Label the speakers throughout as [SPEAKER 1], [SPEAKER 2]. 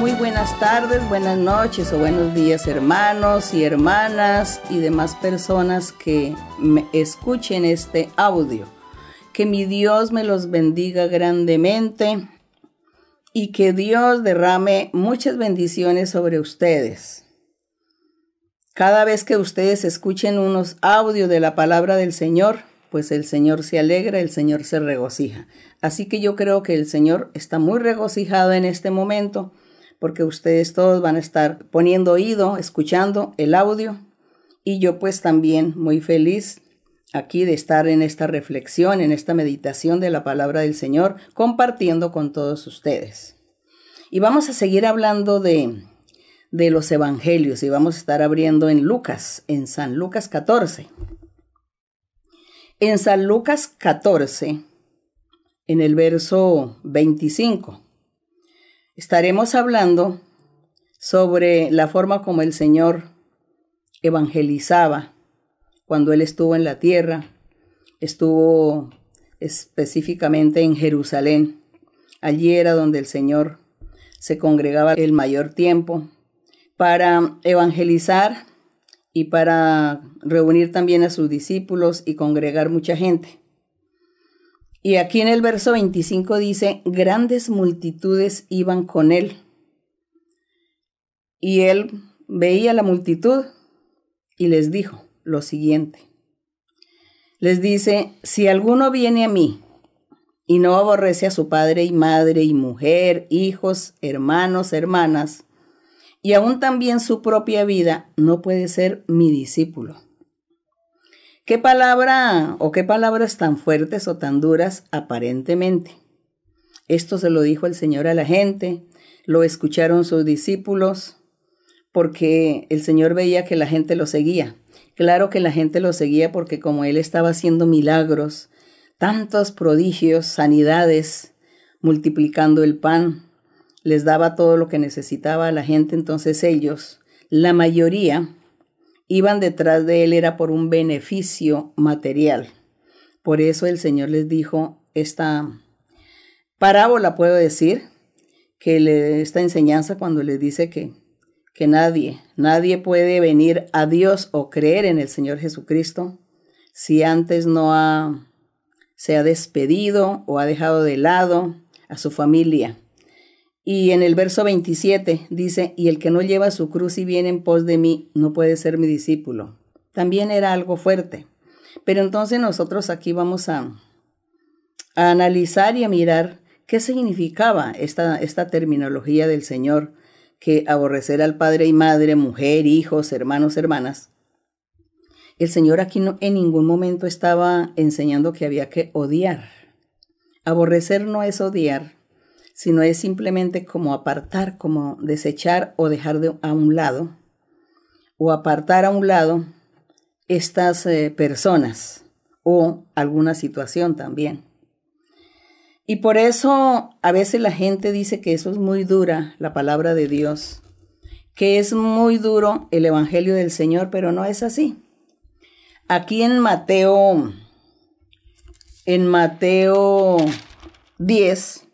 [SPEAKER 1] muy buenas tardes, buenas noches o buenos días hermanos y hermanas y demás personas que me escuchen este audio. Que mi Dios me los bendiga grandemente y que Dios derrame muchas bendiciones sobre ustedes. Cada vez que ustedes escuchen unos audios de la palabra del Señor, pues el Señor se alegra, el Señor se regocija. Así que yo creo que el Señor está muy regocijado en este momento porque ustedes todos van a estar poniendo oído, escuchando el audio y yo pues también muy feliz aquí de estar en esta reflexión, en esta meditación de la palabra del Señor, compartiendo con todos ustedes. Y vamos a seguir hablando de, de los evangelios y vamos a estar abriendo en Lucas, en San Lucas 14. En San Lucas 14, en el verso 25. Estaremos hablando sobre la forma como el Señor evangelizaba cuando Él estuvo en la tierra, estuvo específicamente en Jerusalén. Allí era donde el Señor se congregaba el mayor tiempo para evangelizar y para reunir también a sus discípulos y congregar mucha gente. Y aquí en el verso 25 dice, grandes multitudes iban con él. Y él veía la multitud y les dijo lo siguiente. Les dice, si alguno viene a mí y no aborrece a su padre y madre y mujer, hijos, hermanos, hermanas, y aún también su propia vida, no puede ser mi discípulo. ¿Qué palabra o qué palabras tan fuertes o tan duras aparentemente? Esto se lo dijo el Señor a la gente, lo escucharon sus discípulos, porque el Señor veía que la gente lo seguía. Claro que la gente lo seguía porque como Él estaba haciendo milagros, tantos prodigios, sanidades, multiplicando el pan, les daba todo lo que necesitaba a la gente, entonces ellos, la mayoría, iban detrás de él era por un beneficio material. Por eso el Señor les dijo esta parábola, puedo decir, que le, esta enseñanza cuando les dice que, que nadie, nadie puede venir a Dios o creer en el Señor Jesucristo si antes no ha, se ha despedido o ha dejado de lado a su familia, y en el verso 27 dice, y el que no lleva su cruz y viene en pos de mí, no puede ser mi discípulo. También era algo fuerte. Pero entonces nosotros aquí vamos a, a analizar y a mirar qué significaba esta, esta terminología del Señor, que aborrecer al padre y madre, mujer, hijos, hermanos, hermanas. El Señor aquí no, en ningún momento estaba enseñando que había que odiar. Aborrecer no es odiar, sino es simplemente como apartar, como desechar o dejar a un lado, o apartar a un lado estas eh, personas o alguna situación también. Y por eso a veces la gente dice que eso es muy dura, la palabra de Dios, que es muy duro el Evangelio del Señor, pero no es así. Aquí en Mateo, en Mateo 10,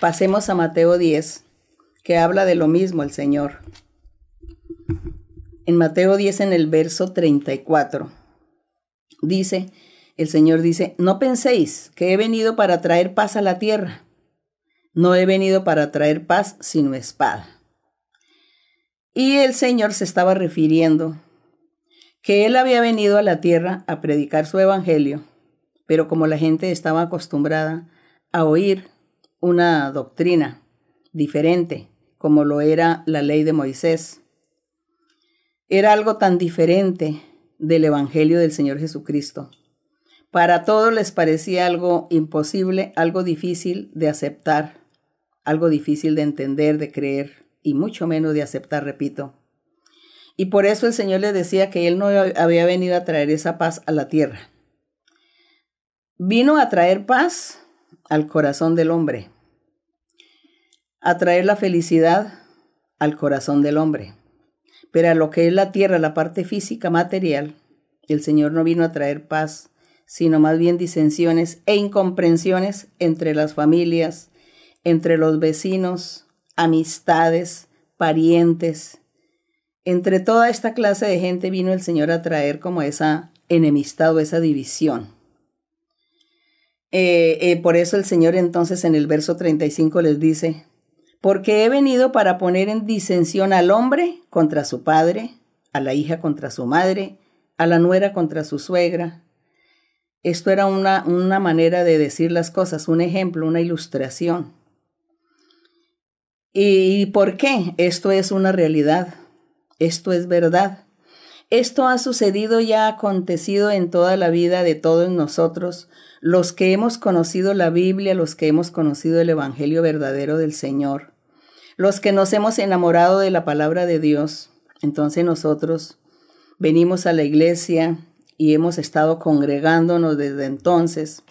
[SPEAKER 1] Pasemos a Mateo 10, que habla de lo mismo el Señor. En Mateo 10, en el verso 34, dice, el Señor dice, no penséis que he venido para traer paz a la tierra. No he venido para traer paz, sino espada. Y el Señor se estaba refiriendo que Él había venido a la tierra a predicar su evangelio, pero como la gente estaba acostumbrada a oír una doctrina diferente, como lo era la ley de Moisés. Era algo tan diferente del Evangelio del Señor Jesucristo. Para todos les parecía algo imposible, algo difícil de aceptar, algo difícil de entender, de creer y mucho menos de aceptar, repito. Y por eso el Señor les decía que Él no había venido a traer esa paz a la tierra. Vino a traer paz al corazón del hombre. Atraer la felicidad al corazón del hombre. Pero a lo que es la tierra, la parte física, material, el Señor no vino a traer paz, sino más bien disensiones e incomprensiones entre las familias, entre los vecinos, amistades, parientes. Entre toda esta clase de gente vino el Señor a traer como esa enemistad o esa división. Eh, eh, por eso el Señor entonces en el verso 35 les dice, porque he venido para poner en disensión al hombre contra su padre, a la hija contra su madre, a la nuera contra su suegra. Esto era una, una manera de decir las cosas, un ejemplo, una ilustración. ¿Y por qué? Esto es una realidad, esto es verdad. Esto ha sucedido y ha acontecido en toda la vida de todos nosotros, los que hemos conocido la Biblia, los que hemos conocido el Evangelio verdadero del Señor, los que nos hemos enamorado de la palabra de Dios. Entonces nosotros venimos a la iglesia y hemos estado congregándonos desde entonces,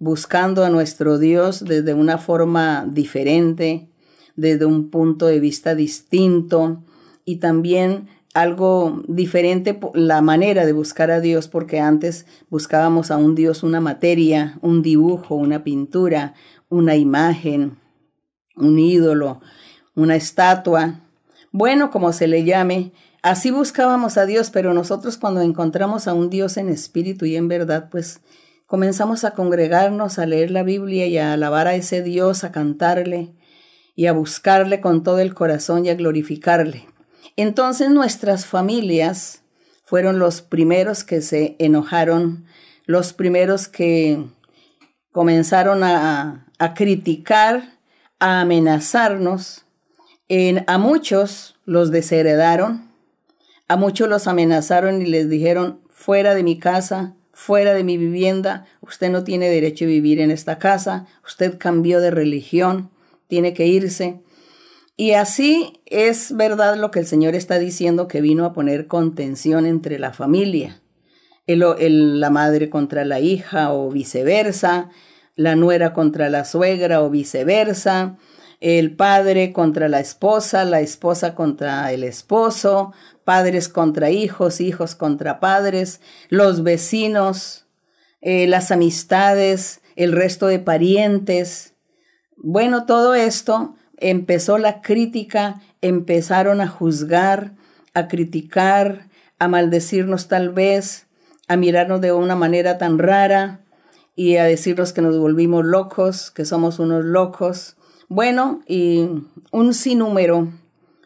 [SPEAKER 1] buscando a nuestro Dios desde una forma diferente, desde un punto de vista distinto y también algo diferente la manera de buscar a Dios, porque antes buscábamos a un Dios una materia, un dibujo, una pintura, una imagen, un ídolo, una estatua, bueno, como se le llame. Así buscábamos a Dios, pero nosotros cuando encontramos a un Dios en espíritu y en verdad, pues comenzamos a congregarnos, a leer la Biblia y a alabar a ese Dios, a cantarle y a buscarle con todo el corazón y a glorificarle. Entonces nuestras familias fueron los primeros que se enojaron, los primeros que comenzaron a, criticar, a amenazarnos. a muchos los desheredaron, a muchos los amenazaron y les dijeron, fuera de mi casa, fuera de mi vivienda, usted no tiene derecho a vivir en esta casa, usted cambió de religión, tiene que irse. Y así es verdad lo que el Señor está diciendo, que vino a poner contención entre la familia, el, la madre contra la hija o viceversa, la nuera contra la suegra o viceversa, el padre contra la esposa, la esposa contra el esposo, padres contra hijos, hijos contra padres, los vecinos, eh, las amistades, el resto de parientes. Bueno, todo esto empezó la crítica, empezaron a juzgar, a criticar, a maldecirnos tal vez, a mirarnos de una manera tan rara y a decirnos que nos volvimos locos, que somos unos locos. Bueno, y un sinnúmero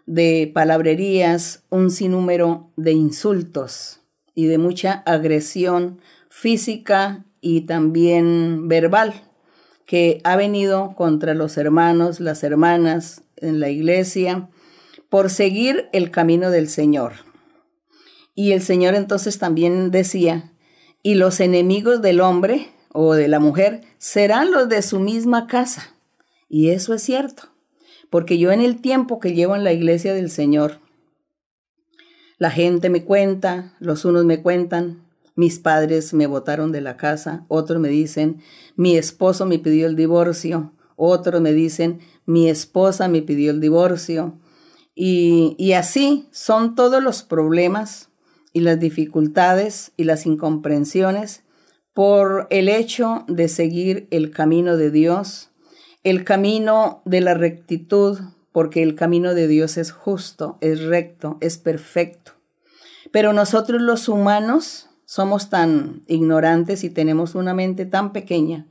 [SPEAKER 1] de palabrerías, un sinnúmero de insultos y de mucha agresión física y también verbal que ha venido contra los hermanos, las hermanas en la iglesia, por seguir el camino del Señor. Y el Señor entonces también decía, y los enemigos del hombre o de la mujer serán los de su misma casa. Y eso es cierto, porque yo en el tiempo que llevo en la iglesia del Señor, la gente me cuenta, los unos me cuentan, mis padres me botaron de la casa, otros me dicen, mi esposo me pidió el divorcio, otros me dicen, mi esposa me pidió el divorcio. Y, y así son todos los problemas y las dificultades y las incomprensiones por el hecho de seguir el camino de Dios, el camino de la rectitud, porque el camino de Dios es justo, es recto, es perfecto. Pero nosotros los humanos somos tan ignorantes y tenemos una mente tan pequeña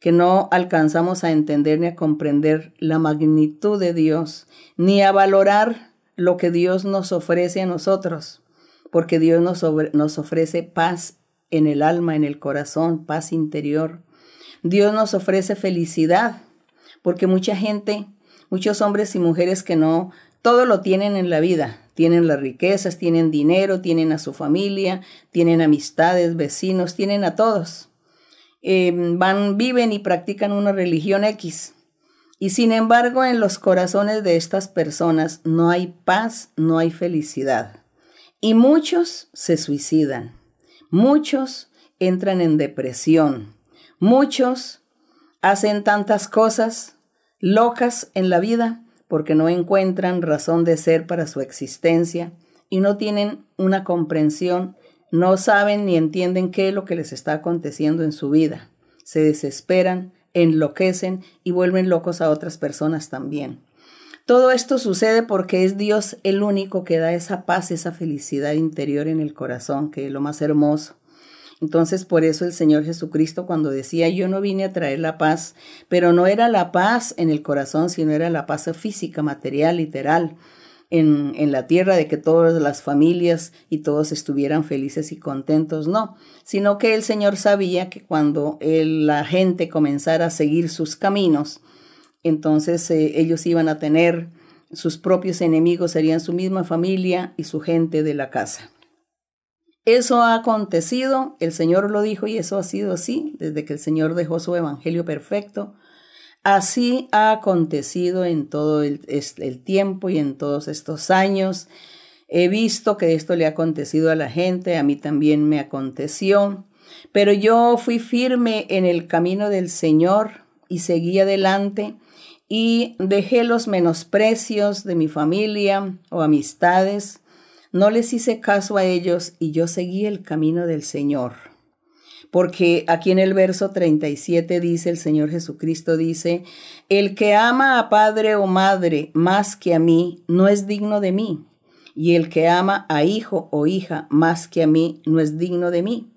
[SPEAKER 1] que no alcanzamos a entender ni a comprender la magnitud de Dios, ni a valorar lo que Dios nos ofrece a nosotros, porque Dios nos, nos ofrece paz en el alma, en el corazón, paz interior. Dios nos ofrece felicidad, porque mucha gente, muchos hombres y mujeres que no, todo lo tienen en la vida, tienen las riquezas, tienen dinero, tienen a su familia, tienen amistades, vecinos, tienen a todos. Em, van, viven y practican una religión X. Y sin embargo, en los corazones de estas personas no hay paz, no hay felicidad. Y muchos se suicidan, muchos entran en depresión, muchos hacen tantas cosas locas en la vida porque no encuentran razón de ser para su existencia y no tienen una comprensión, no saben ni entienden qué es lo que les está aconteciendo en su vida. Se desesperan, enloquecen y vuelven locos a otras personas también. Todo esto sucede porque es Dios el único que da esa paz, esa felicidad interior en el corazón, que es lo más hermoso. Entonces, por eso el Señor Jesucristo cuando decía, yo no vine a traer la paz, pero no era la paz en el corazón, sino era la paz física, material, literal. En, en, la tierra, de que todas las familias y todos estuvieran felices y contentos, no, sino que el Señor sabía que cuando la gente comenzara a seguir sus caminos, entonces eh, ellos iban a tener sus propios enemigos, serían su misma familia y su gente de la casa. Eso ha acontecido, el Señor lo dijo y eso ha sido así desde que el Señor dejó su Evangelio perfecto. Así ha acontecido en todo el, tiempo y en todos estos años. He visto que esto le ha acontecido a la gente, a mí también me aconteció, pero yo fui firme en el camino del Señor y seguí adelante y dejé los menosprecios de mi familia o amistades no les hice caso a ellos y yo seguí el camino del Señor. Porque aquí en el verso 37 dice el Señor Jesucristo, dice, el que ama a padre o madre más que a mí no es digno de mí, y el que ama a hijo o hija más que a mí no es digno de mí.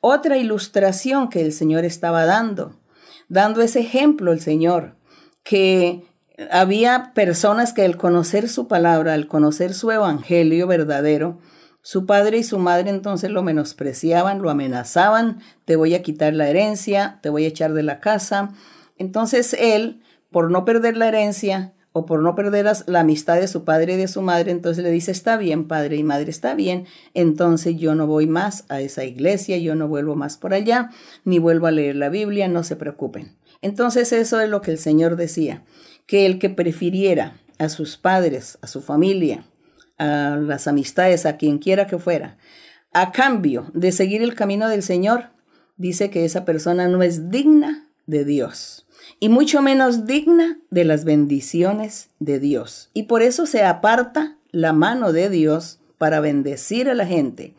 [SPEAKER 1] Otra ilustración que el Señor estaba dando, dando ese ejemplo el Señor, que había personas que al conocer su palabra, al conocer su evangelio verdadero, su padre y su madre entonces lo menospreciaban, lo amenazaban, te voy a quitar la herencia, te voy a echar de la casa. Entonces él, por no perder la herencia o por no perder la amistad de su padre y de su madre, entonces le dice, está bien, padre y madre, está bien, entonces yo no voy más a esa iglesia, yo no vuelvo más por allá, ni vuelvo a leer la Biblia, no se preocupen. Entonces eso es lo que el Señor decía que el que prefiriera a sus padres, a su familia, a las amistades, a quien quiera que fuera, a cambio de seguir el camino del Señor, dice que esa persona no es digna de Dios y mucho menos digna de las bendiciones de Dios. Y por eso se aparta la mano de Dios para bendecir a la gente.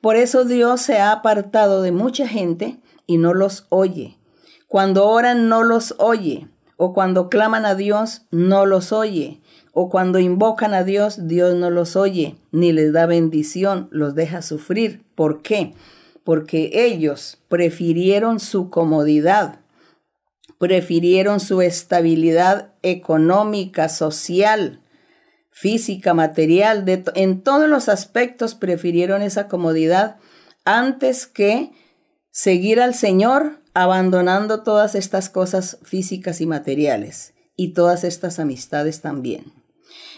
[SPEAKER 1] Por eso Dios se ha apartado de mucha gente y no los oye. Cuando oran no los oye o cuando claman a Dios no los oye, o cuando invocan a Dios Dios no los oye, ni les da bendición, los deja sufrir. ¿Por qué? Porque ellos prefirieron su comodidad, prefirieron su estabilidad económica, social, física, material, en todos los aspectos prefirieron esa comodidad antes que seguir al Señor abandonando todas estas cosas físicas y materiales y todas estas amistades también.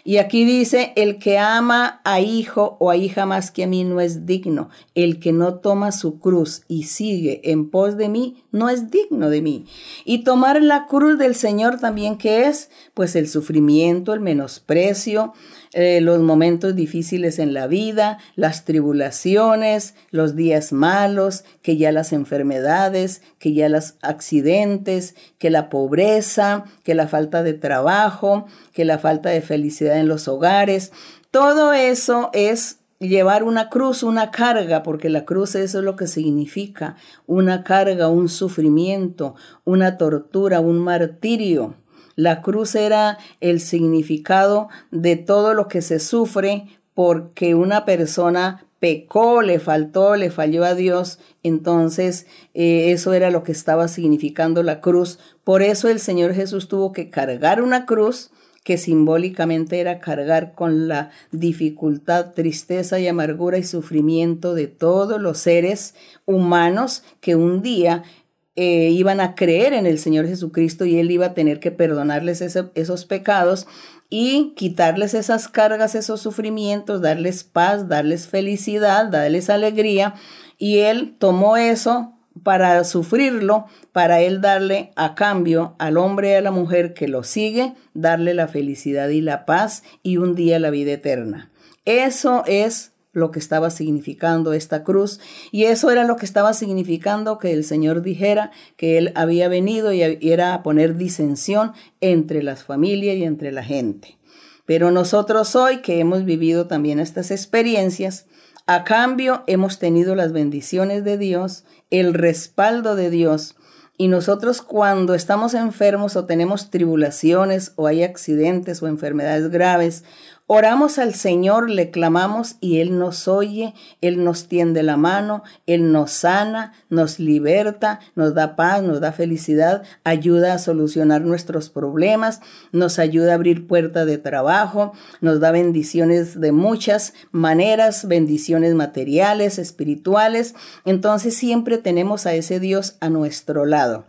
[SPEAKER 1] Y aquí dice, el que ama a hijo o a hija más que a mí no es digno. El que no toma su cruz y sigue en pos de mí no es digno de mí. Y tomar la cruz del Señor también ¿qué es, pues el sufrimiento, el menosprecio, eh, los momentos difíciles en la vida, las tribulaciones, los días malos, que ya las enfermedades, que ya los accidentes, que la pobreza, que la falta de trabajo, que la falta de felicidad en los hogares. Todo eso es llevar una cruz, una carga, porque la cruz eso es lo que significa, una carga, un sufrimiento, una tortura, un martirio. La cruz era el significado de todo lo que se sufre porque una persona pecó, le faltó, le falló a Dios. Entonces eh, eso era lo que estaba significando la cruz. Por eso el Señor Jesús tuvo que cargar una cruz que simbólicamente era cargar con la dificultad, tristeza y amargura y sufrimiento de todos los seres humanos que un día eh, iban a creer en el Señor Jesucristo y Él iba a tener que perdonarles esos pecados y quitarles esas cargas, esos sufrimientos, darles paz, darles felicidad, darles alegría. Y Él tomó eso para sufrirlo, para Él darle a cambio al hombre y a la mujer que lo sigue, darle la felicidad y la paz y un día la vida eterna. Eso es lo que estaba significando esta cruz. Y eso era lo que estaba significando que el Señor dijera que Él había venido y era a poner disensión entre las familias y entre la gente. Pero nosotros hoy que hemos vivido también estas experiencias, a cambio hemos tenido las bendiciones de Dios, el respaldo de Dios, y nosotros cuando estamos enfermos o tenemos tribulaciones o hay accidentes o enfermedades graves Oramos al Señor, le clamamos y Él nos oye, Él nos tiende la mano, Él nos sana, nos liberta, nos da paz, nos da felicidad, ayuda a solucionar nuestros problemas, nos ayuda a abrir puertas de trabajo, nos da bendiciones de muchas maneras, bendiciones materiales, espirituales. Entonces siempre tenemos a ese Dios a nuestro lado.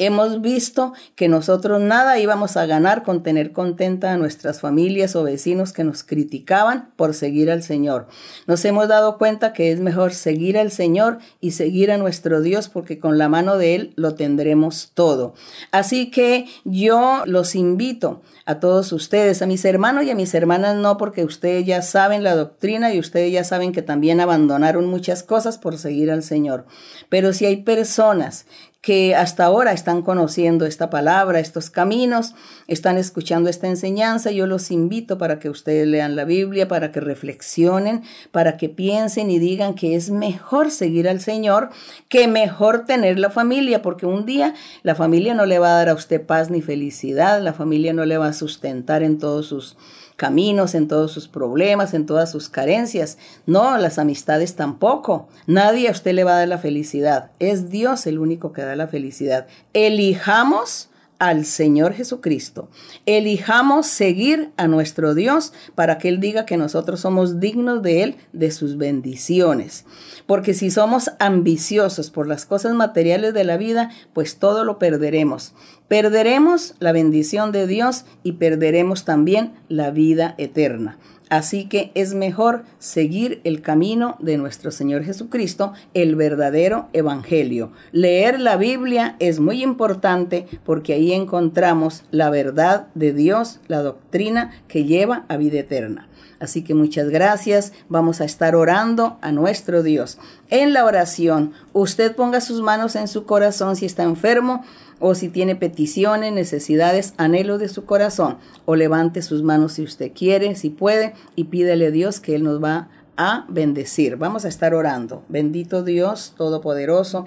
[SPEAKER 1] Hemos visto que nosotros nada íbamos a ganar con tener contenta a nuestras familias o vecinos que nos criticaban por seguir al Señor. Nos hemos dado cuenta que es mejor seguir al Señor y seguir a nuestro Dios porque con la mano de Él lo tendremos todo. Así que yo los invito a todos ustedes, a mis hermanos y a mis hermanas no, porque ustedes ya saben la doctrina y ustedes ya saben que también abandonaron muchas cosas por seguir al Señor. Pero si hay personas que hasta ahora están conociendo esta palabra, estos caminos, están escuchando esta enseñanza. Yo los invito para que ustedes lean la Biblia, para que reflexionen, para que piensen y digan que es mejor seguir al Señor que mejor tener la familia, porque un día la familia no le va a dar a usted paz ni felicidad, la familia no le va a sustentar en todos sus caminos, en todos sus problemas, en todas sus carencias. No, las amistades tampoco. Nadie a usted le va a dar la felicidad. Es Dios el único que da la felicidad. Elijamos al Señor Jesucristo. Elijamos seguir a nuestro Dios para que Él diga que nosotros somos dignos de Él, de sus bendiciones. Porque si somos ambiciosos por las cosas materiales de la vida, pues todo lo perderemos. Perderemos la bendición de Dios y perderemos también la vida eterna. Así que es mejor seguir el camino de nuestro Señor Jesucristo, el verdadero Evangelio. Leer la Biblia es muy importante porque ahí encontramos la verdad de Dios, la doctrina que lleva a vida eterna. Así que muchas gracias. Vamos a estar orando a nuestro Dios. En la oración, usted ponga sus manos en su corazón si está enfermo o si tiene peticiones, necesidades, anhelos de su corazón, o levante sus manos si usted quiere, si puede, y pídele a Dios que Él nos va a bendecir. Vamos a estar orando. Bendito Dios Todopoderoso,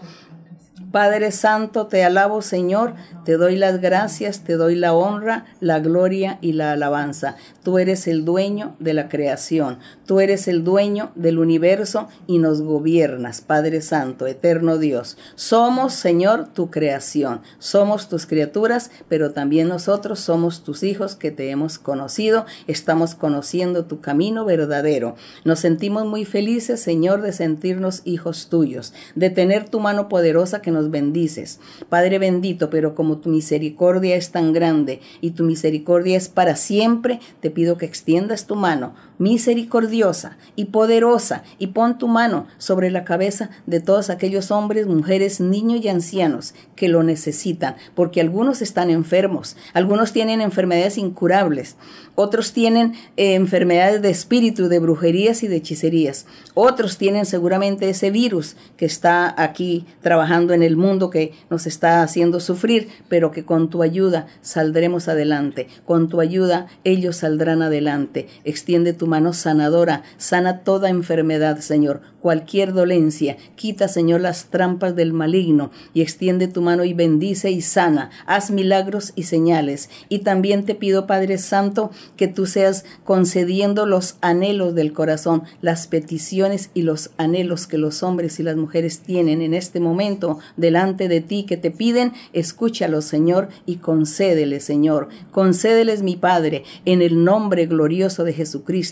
[SPEAKER 1] Padre Santo, te alabo Señor, te doy las gracias, te doy la honra, la gloria y la alabanza. Tú eres el dueño de la creación, tú eres el dueño del universo y nos gobiernas, Padre Santo, eterno Dios. Somos, Señor, tu creación, somos tus criaturas, pero también nosotros somos tus hijos que te hemos conocido, estamos conociendo tu camino verdadero. Nos sentimos muy felices, Señor, de sentirnos hijos tuyos, de tener tu mano poderosa que nos bendices. Padre bendito, pero como tu misericordia es tan grande y tu misericordia es para siempre, te pido que extiendas tu mano misericordiosa y poderosa, y pon tu mano sobre la cabeza de todos aquellos hombres, mujeres, niños y ancianos que lo necesitan, porque algunos están enfermos, algunos tienen enfermedades incurables, otros tienen eh, enfermedades de espíritu, de brujerías y de hechicerías, otros tienen seguramente ese virus que está aquí trabajando en el mundo, que nos está haciendo sufrir, pero que con tu ayuda saldremos adelante, con tu ayuda ellos saldrán adelante. Extiende tu mano sanadora. Sana toda enfermedad, Señor, cualquier dolencia. Quita, Señor, las trampas del maligno y extiende tu mano y bendice y sana. Haz milagros y señales. Y también te pido, Padre Santo, que tú seas concediendo los anhelos del corazón, las peticiones y los anhelos que los hombres y las mujeres tienen en este momento delante de ti que te piden. Escúchalos, Señor, y concédeles, Señor. Concédeles, mi Padre, en el nombre glorioso de Jesucristo.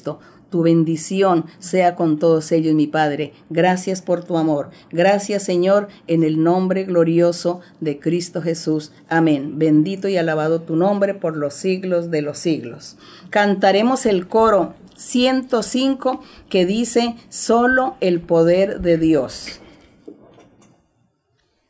[SPEAKER 1] Tu bendición sea con todos ellos, mi Padre. Gracias por tu amor. Gracias, Señor, en el nombre glorioso de Cristo Jesús. Amén. Bendito y alabado tu nombre por los siglos de los siglos. Cantaremos el coro 105 que dice, solo el poder de Dios.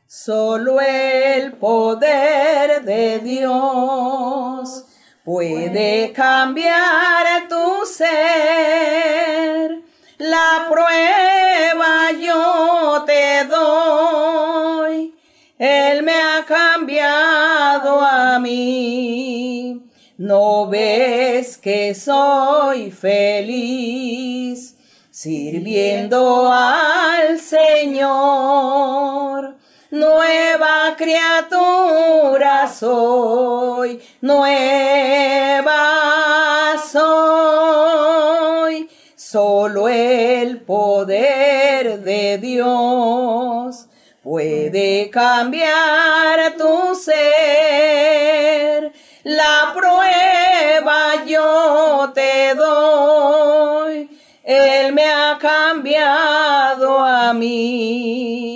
[SPEAKER 1] Solo el poder de Dios puede cambiar tu ser. La prueba yo te doy. Él me ha cambiado a mí. No ves que soy feliz sirviendo al Señor nueva criatura soy, nueva soy, solo el poder de Dios puede cambiar tu ser. La prueba yo te doy, Él me ha cambiado a mí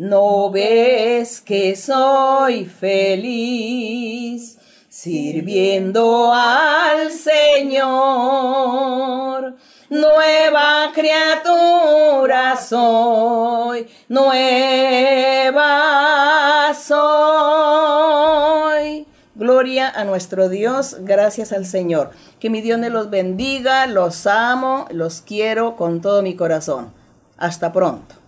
[SPEAKER 1] no ves que soy feliz sirviendo al Señor. Nueva criatura soy, nueva soy. Gloria a nuestro Dios, gracias al Señor. Que mi Dios me los bendiga, los amo, los quiero con todo mi corazón. Hasta pronto.